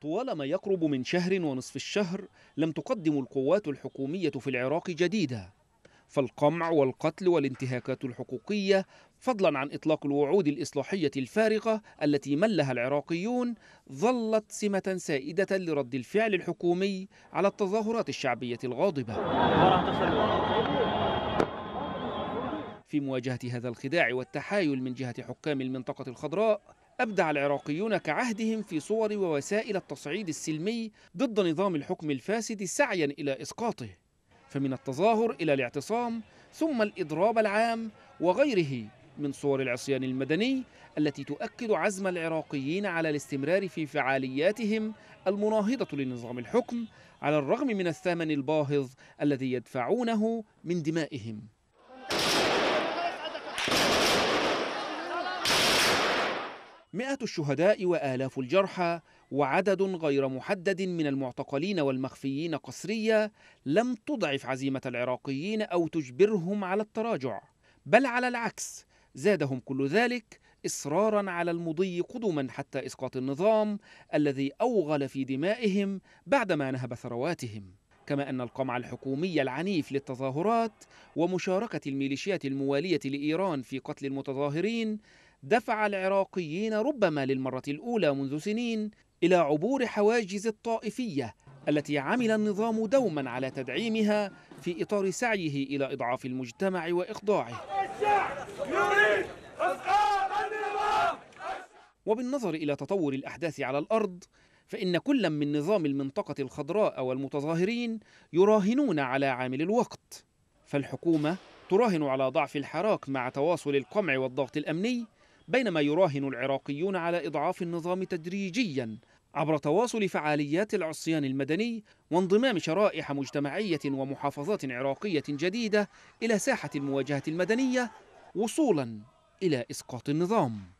طوال ما يقرب من شهر ونصف الشهر لم تقدم القوات الحكومية في العراق جديدة فالقمع والقتل والانتهاكات الحقوقية فضلا عن إطلاق الوعود الإصلاحية الفارقة التي ملها العراقيون ظلت سمة سائدة لرد الفعل الحكومي على التظاهرات الشعبية الغاضبة في مواجهة هذا الخداع والتحايل من جهة حكام المنطقة الخضراء أبدع العراقيون كعهدهم في صور ووسائل التصعيد السلمي ضد نظام الحكم الفاسد سعيا إلى إسقاطه فمن التظاهر إلى الاعتصام ثم الإضراب العام وغيره من صور العصيان المدني التي تؤكد عزم العراقيين على الاستمرار في فعالياتهم المناهضة لنظام الحكم على الرغم من الثمن الباهظ الذي يدفعونه من دمائهم مئات الشهداء وآلاف الجرحى وعدد غير محدد من المعتقلين والمخفيين قسرية لم تضعف عزيمة العراقيين أو تجبرهم على التراجع بل على العكس زادهم كل ذلك إصرارا على المضي قدما حتى إسقاط النظام الذي أوغل في دمائهم بعدما نهب ثرواتهم كما أن القمع الحكومي العنيف للتظاهرات ومشاركة الميليشيات الموالية لإيران في قتل المتظاهرين دفع العراقيين ربما للمرة الأولى منذ سنين إلى عبور حواجز الطائفية التي عمل النظام دوما على تدعيمها في إطار سعيه إلى إضعاف المجتمع وإخضاعه وبالنظر إلى تطور الأحداث على الأرض فإن كل من نظام المنطقة الخضراء والمتظاهرين يراهنون على عامل الوقت فالحكومة تراهن على ضعف الحراك مع تواصل القمع والضغط الأمني بينما يراهن العراقيون على إضعاف النظام تدريجيا عبر تواصل فعاليات العصيان المدني وانضمام شرائح مجتمعية ومحافظات عراقية جديدة إلى ساحة المواجهة المدنية وصولا إلى إسقاط النظام